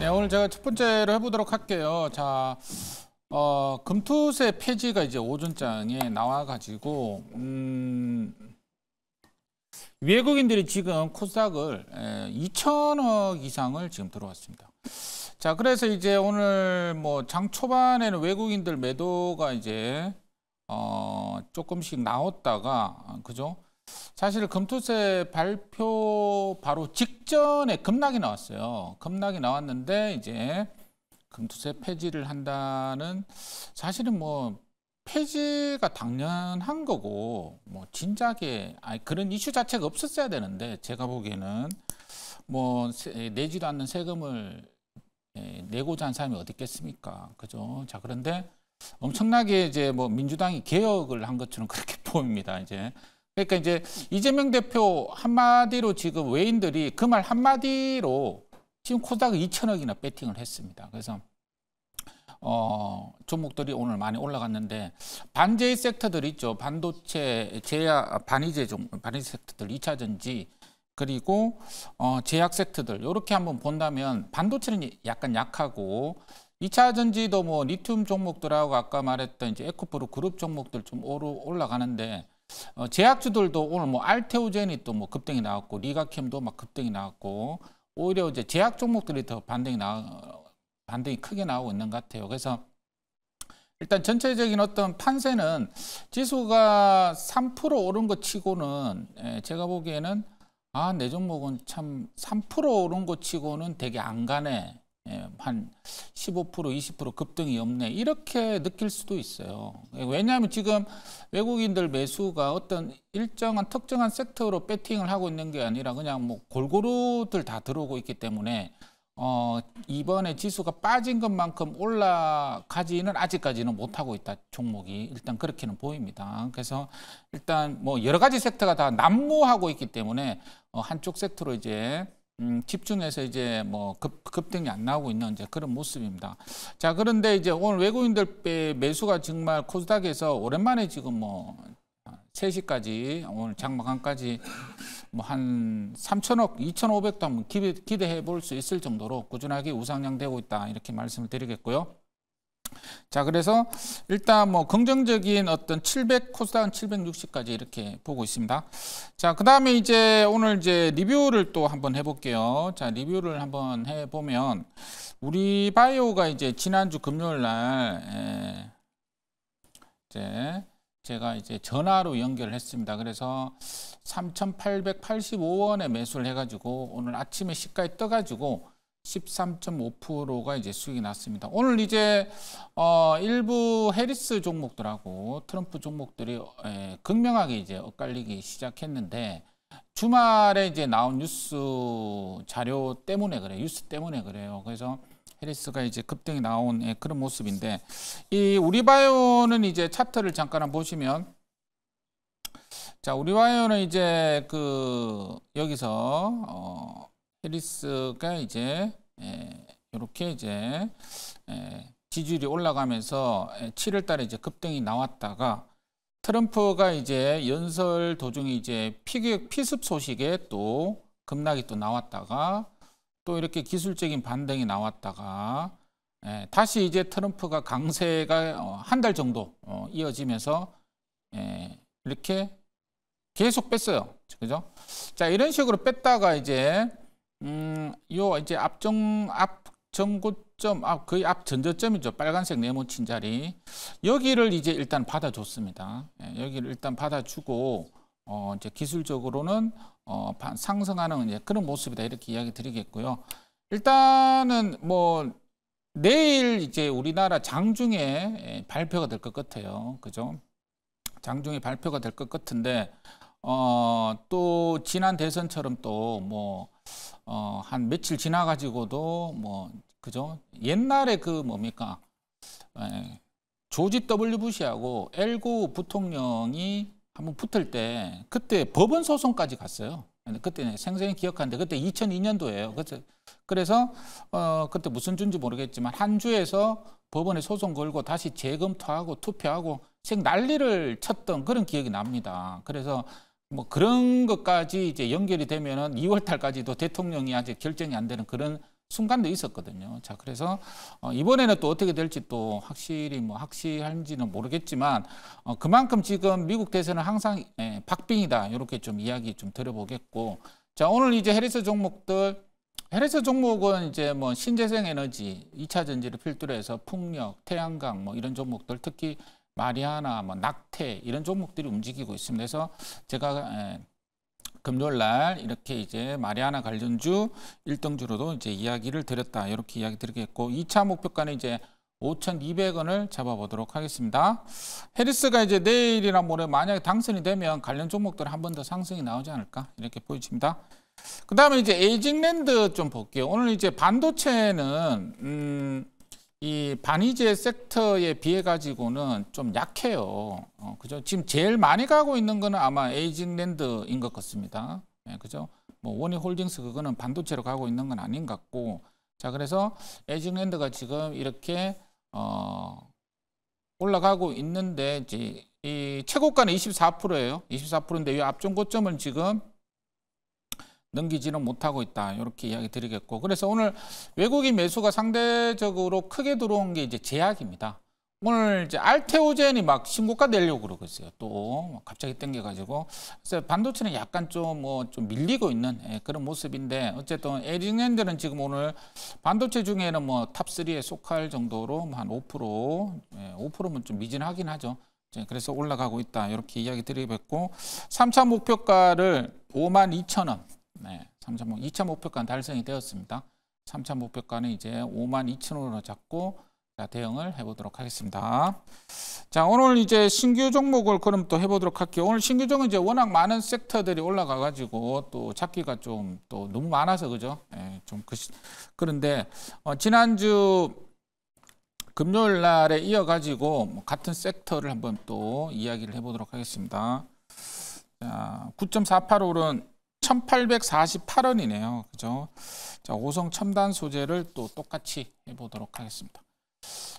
네, 오늘 제가 첫 번째로 해보도록 할게요. 자, 어, 금투세 폐지가 이제 오전장에 나와가지고, 음, 외국인들이 지금 코스닥을 2천억 예, 이상을 지금 들어왔습니다. 자, 그래서 이제 오늘 뭐 장 초반에는 외국인들 매도가 이제 어, 조금씩 나왔다가, 그죠? 사실 금투세 발표 바로 직전에 급락이 나왔어요. 급락이 나왔는데 이제 금투세 폐지를 한다는 사실은 뭐 폐지가 당연한 거고 뭐 진작에 아니 그런 이슈 자체가 없었어야 되는데 제가 보기에는 뭐 내지도 않는 세금을 예, 내고자 한 사람이 어디 있겠습니까? 그죠? 자 그런데 엄청나게 이제 뭐 민주당이 개혁을 한 것처럼 그렇게 보입니다. 이제 그러니까 이제 이재명 대표 한마디로 지금 외인들이 그 말 한마디로 지금 코닥 2천억이나 베팅을 했습니다. 그래서 어, 종목들이 오늘 많이 올라갔는데 반제의 섹터들 있죠. 반도체, 제약, 아, 반의제 종, 반의제 섹터들, 2차전지 그리고 어, 제약 섹터들 이렇게 한번 본다면 반도체는 약간 약하고 2차 전지도 뭐 리튬 종목들하고 아까 말했던 이제 에코프로 그룹 종목들 좀 오르 올라가는데 어, 제약주들도 오늘 뭐 알테오젠이 또 뭐 급등이 나왔고 리가캠도 막 급등이 나왔고 오히려 이제 제약 종목들이 더 반등이 나 반등이 크게 나오고 있는 것 같아요. 그래서 일단 전체적인 어떤 판세는 지수가 3% 오른 것 치고는 예, 제가 보기에는 아, 내 종목은 참 3% 오른 것 치고는 되게 안 가네. 예, 한15% 20% 급등이 없네 이렇게 느낄 수도 있어요. 예, 왜냐하면 지금 외국인들 매수가 어떤 일정한 특정한 섹터로 배팅을 하고 있는 게 아니라 그냥 뭐 골고루들 다 들어오고 있기 때문에 어, 이번에 지수가 빠진 것만큼 올라가지는 아직까지는 못하고 있다 종목이 일단 그렇게는 보입니다. 그래서 일단 뭐 여러 가지 섹터가 다 난무하고 있기 때문에 어, 한쪽 섹터로 이제 음, 집중해서 이제 뭐 급, 급등이 안 나오고 있는 이제 그런 모습입니다. 자, 그런데 이제 오늘 외국인들 매수가 정말 코스닥에서 오랜만에 지금 뭐 3시까지 오늘 장마감까지 뭐 한 3천억, 2,500도 한번 기대, 기대해 볼 수 있을 정도로 꾸준하게 우상향되고 있다 이렇게 말씀을 드리겠고요. 자, 그래서 일단 뭐 긍정적인 어떤 700 코스닥은 760까지 이렇게 보고 있습니다. 자, 그다음에 이제 오늘 이제 리뷰를 또 한번 해 볼게요. 자, 리뷰를 한번 해 보면 우리 바이오가 이제 지난주 금요일 날 이제 제가 이제 전화로 연결을 했습니다. 그래서 3,885원에 매수를 해 가지고 오늘 아침에 시가에 떠 가지고 13.5%가 이제 수익이 났습니다. 오늘 이제 어 일부 해리스 종목들하고 트럼프 종목들이 에, 예, 극명하게 이제 엇갈리기 시작했는데 주말에 이제 나온 뉴스 자료 때문에 그래요. 뉴스 때문에 그래요. 그래서 해리스가 이제 급등이 나온 예, 그런 모습인데 이 우리바이오는 이제 차트를 잠깐 한 보시면 자 우리바이오는 이제 그 여기서 어 해리스가 이제 이렇게 예, 이제 예, 지지율이 올라가면서 7월 예, 달에 이제 급등이 나왔다가 트럼프가 이제 연설 도중에 이제 피격 피습 소식에 또 급락이 또 나왔다가 또 이렇게 기술적인 반등이 나왔다가 다시 이제 트럼프가 강세가 어, 한달 정도 어, 이어지면서 이렇게 계속 뺐어요. 그죠? 자, 이런 식으로 뺐다가 이제 음, 요 이제 앞정 앞정고점 아 거의 앞 전저점이죠. 빨간색 네모친 자리. 여기를 이제 일단 받아줬습니다. 예, 여기를 일단 받아주고 어 이제 기술적으로는 어 상승하는 이제 그런 모습이다 이렇게 이야기 드리겠고요. 일단은 뭐 내일 이제 우리나라 장중에 예, 발표가 될 것 같아요. 그죠? 장중에 발표가 될 것 같은데 어또 지난 대선처럼 또뭐 어, 한 며칠 지나가지고도 뭐 그죠? 옛날에 그 뭡니까? 에, 예, 조지 W 부시하고 엘고 부통령이 한번 붙을 때 그때 법원 소송까지 갔어요. 그때 생생히 기억하는데 그때 2002년도예요. 그래서 그래서 어 그때 무슨 주인지 모르겠지만 한 주에서 법원에 소송 걸고 다시 재검토하고 투표하고 책 난리를 쳤던 그런 기억이 납니다. 그래서 뭐 그런 것까지 이제 연결이 되면은 2월 달까지도 대통령이 아직 결정이 안 되는 그런 순간도 있었거든요. 자, 그래서 어 이번에는 또 어떻게 될지 또 확실히 뭐 확실한지는 모르겠지만 어 그만큼 지금 미국 대선은 항상 예, 박빙이다. 이렇게 좀 이야기 좀 들어보겠고. 자, 오늘 이제 해리스 종목들 해리스 종목은 이제 뭐 신재생 에너지, 이차 전지를 필두로 해서 풍력, 태양광 뭐 이런 종목들 특히 마리아나 뭐 낙태 이런 종목들이 움직이고 있습니다. 그래서 제가 에, 금요일 날 이렇게 이제 마리아나 관련주 1등주로도 이제 이야기를 드렸다. 이렇게 이야기 드리겠고 2차 목표가는 이제 5,200원을 잡아보도록 하겠습니다. 해리스가 이제 내일이나 모레 만약에 당선이 되면 관련 종목들 한 번 더 상승이 나오지 않을까 이렇게 보여집니다. 그 다음에 이제 에이징랜드 좀 볼게요. 오늘 이제 반도체는 음이 반의제 섹터에 비해 가지고는 좀 약해요. 어, 그죠? 지금 제일 많이 가고 있는 거는 아마 에이징랜드인 것 같습니다. 예, 그죠? 뭐원이홀딩스 그거는 반도체로 가고 있는 건 아닌 것 같고 자 그래서 에이징랜드가 지금 이렇게 어 올라가고 있는데 이제 이 최고가는 24%예요. 24%인데 이 앞전 고점은 지금 넘기지는 못하고 있다 이렇게 이야기 드리겠고 그래서 오늘 외국인 매수가 상대적으로 크게 들어온 게 이제 제약입니다. 오늘 이제 알테오젠이 막 신고가 내려고 그러고 있어요. 또 갑자기 땡겨가지고 그래서 반도체는 약간 좀 뭐좀 뭐좀 밀리고 있는 예, 그런 모습인데 어쨌든 에릭랜드는 지금 오늘 반도체 중에는 뭐 탑 3에 속할 정도로 뭐 한5% 5%면 예, 좀 미진하긴 하죠. 그래서 올라가고 있다 이렇게 이야기 드리겠고 3차 목표가를 5만 2천 원. 네, 3 0 0 0 2차 목표가 달성이 되었습니다. 3차 목표가는 이제 5만 2천 원으로 잡고 대응을 해보도록 하겠습니다. 자, 오늘 이제 신규 종목을 그럼 또 해보도록 할게요. 오늘 신규 종은 이제 워낙 많은 섹터들이 올라가가지고 또 찾기가 좀 또 너무 많아서 그죠? 예, 좀 그, 그런데 어, 지난주 금요일 날에 이어가지고 뭐 같은 섹터를 한번 또 이야기를 해보도록 하겠습니다. 자, 9.48 오른 1848원이네요. 그죠? 자, 오성 첨단 소재를 또 똑같이 해보도록 하겠습니다.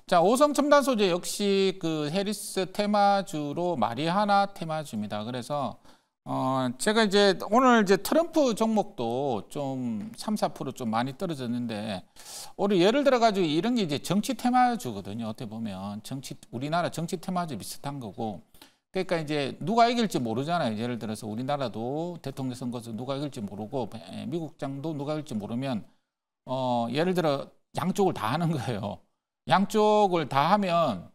자, 오성 첨단 소재 역시 그 해리스 테마주로 마리하나 테마주입니다. 그래서 어, 제가 이제 오늘 이제 트럼프 종목도 좀 3, 4%좀 많이 떨어졌는데 오늘 예를 들어 가지고 이런 게 이제 정치 테마주거든요. 어떻게 보면 정치 우리나라 정치 테마주 비슷한 거고 그러니까 이제 누가 이길지 모르잖아요. 예를 들어서 우리나라도 대통령 선거에서 누가 이길지 모르고 미국장도 누가 이길지 모르면 어 예를 들어 양쪽을 다 하는 거예요. 양쪽을 다 하면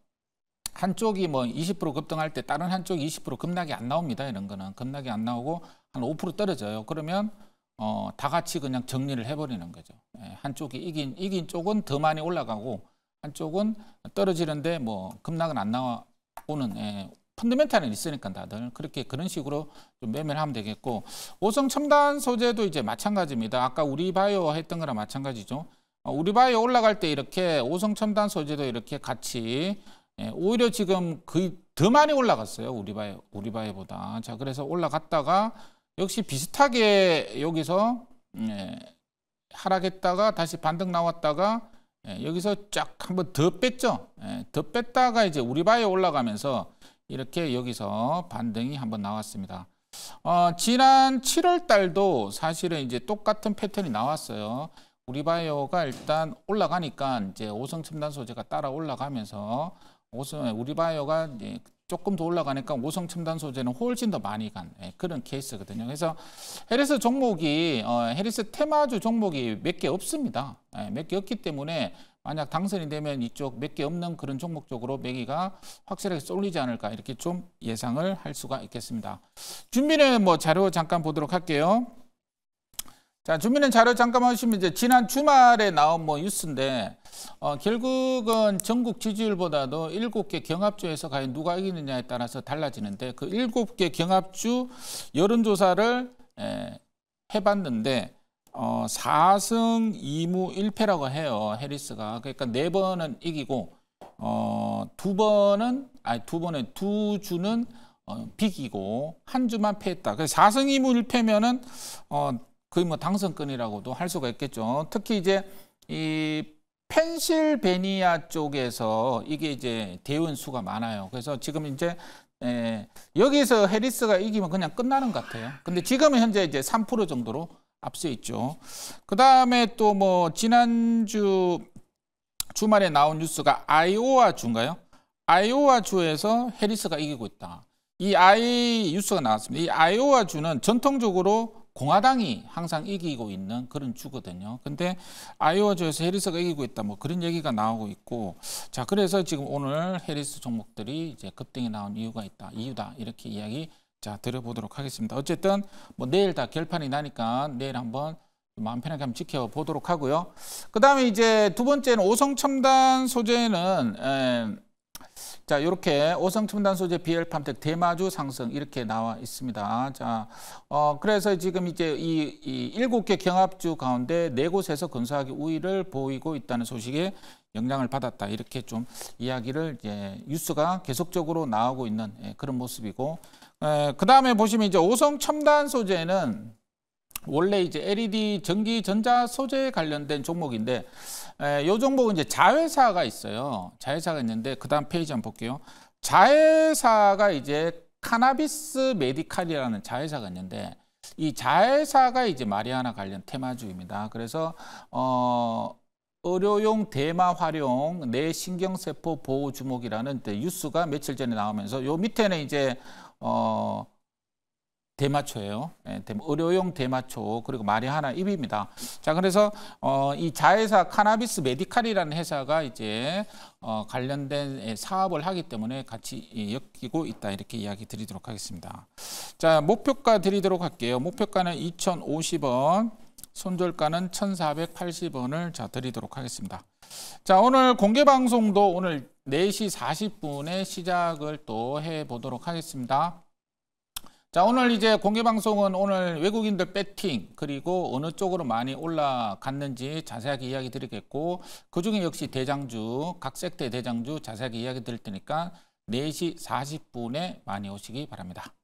한쪽이 뭐 20% 급등할 때 다른 한쪽이 20% 급락이 안 나옵니다. 이런 거는 급락이 안 나오고 한 5% 떨어져요. 그러면 어, 다 같이 그냥 정리를 해버리는 거죠. 예, 한쪽이 이긴 이긴 쪽은 더 많이 올라가고 한쪽은 떨어지는데 뭐 급락은 안 나오는 예, 펀드멘탈은 있으니까 다들 그렇게 그런 식으로 좀 매매를 하면 되겠고 오성 첨단 소재도 이제 마찬가지입니다. 아까 우리 바이오 했던 거랑 마찬가지죠. 어, 우리 바이오 올라갈 때 이렇게 오성 첨단 소재도 이렇게 같이 예, 오히려 지금 거의 더 많이 올라갔어요. 우리 바이오 우리 바이오보다. 자, 그래서 올라갔다가 역시 비슷하게 여기서 예, 하락했다가 다시 반등 나왔다가 예, 여기서 쫙 한번 더 뺐죠. 더 뺐다가 이제 우리 바이오 올라가면서 이렇게 여기서 반등이 한번 나왔습니다. 어, 지난 7월 달도 사실은 이제 똑같은 패턴이 나왔어요. 우리바이오가 일단 올라가니까 이제 오성 첨단 소재가 따라 올라가면서 오성 예, 우리바이오가 이제 조금 더 올라가니까 오성 첨단 소재는 훨씬 더 많이 간 예, 그런 케이스거든요. 그래서 헤리스 종목이 어, 헤리스 테마주 종목이 몇 개 없습니다. 예, 몇개 없기 때문에 만약 당선이 되면 이쪽 몇 개 없는 그런 종목 쪽으로 매기가 확실하게 쏠리지 않을까 이렇게 좀 예상을 할 수가 있겠습니다. 준비는 뭐 자료 잠깐 보도록 할게요. 자, 준비는 자료 잠깐 보시면 이제 지난 주말에 나온 뭐 뉴스인데 어, 결국은 전국 지지율보다도 일곱 개 경합주에서 과연 누가 이기느냐에 따라서 달라지는데 그 일곱 개 경합주 여론조사를 에, 해봤는데 어, 4승 2무 1패라고 해요. 해리스가. 그러니까 네 번은 이기고 어, 두 번은 아니 두 번에 두 주는 어, 비기고 한 주만 패했다. 그래서 4승 2무 1패면은 어, 거의 뭐 당선권이라고도 할 수가 있겠죠. 특히 이제 이 펜실베니아 쪽에서 이게 이제 대운 수가 많아요. 그래서 지금 이제 에, 예, 여기서 해리스가 이기면 그냥 끝나는 것 같아요. 근데 지금은 현재 이제 3% 정도로 앞서 있죠. 그다음에 또 뭐 지난주 주말에 나온 뉴스가 아이오와 주인가요? 아이오와 주에서 해리스가 이기고 있다. 이 아이 뉴스가 나왔습니다. 이 아이오와 주는 전통적으로 공화당이 항상 이기고 있는 그런 주거든요. 근데 아이오와 주에서 해리스가 이기고 있다. 뭐 그런 얘기가 나오고 있고. 자, 그래서 지금 오늘 해리스 종목들이 이제 급등이 나온 이유가 있다. 이유다. 이렇게 이야기 자 들어보도록 하겠습니다. 어쨌든 뭐 내일 다 결판이 나니까 내일 한번 마음 편하게 한번 지켜보도록 하고요. 그 다음에 이제 두 번째는 오성 첨단 소재는 에, 자요렇게 오성 첨단 소재 BL 판택 대마주 상승 이렇게 나와 있습니다. 자 어, 그래서 지금 이제 이, 일곱 개 경합주 가운데 네곳에서 근소하게 우위를 보이고 있다는 소식이 영향을 받았다 이렇게 좀 이야기를 이제 뉴스가 계속적으로 나오고 있는 예, 그런 모습이고 그 다음에 보시면 이제 오성 첨단 소재는 원래 이제 LED 전기 전자 소재 에 관련된 종목인데 이 종목은 이제 자회사가 있어요 자회사가 있는데 그 다음 페이지 한번 볼게요 자회사가 이제 카나비스 메디칼이라는 자회사가 있는데 이 자회사가 이제 마리아나 관련 테마주입니다 그래서 어 의료용 대마 활용 내 신경세포 보호 주목이라는 뉴스가 며칠 전에 나오면서 요 밑에는 이제 어 대마초예요. 예, 의료용 대마초 그리고 마리하나 잎입니다. 자 그래서 어, 이 자회사 카나비스 메디칼이라는 회사가 이제 어, 관련된 예, 사업을 하기 때문에 같이 예, 엮이고 있다 이렇게 이야기 드리도록 하겠습니다. 자 목표가 드리도록 할게요. 목표가는 2,050원. 손절가는 1,480원을 자 드리도록 하겠습니다. 자 오늘 공개 방송도 오늘 4시 40분에 시작을 또 해보도록 하겠습니다. 자 오늘 이제 공개 방송은 오늘 외국인들 배팅 그리고 어느 쪽으로 많이 올라갔는지 자세하게 이야기 드리겠고 그중에 역시 대장주 각 섹터의 대장주 자세하게 이야기 드릴 테니까 4시 40분에 많이 오시기 바랍니다.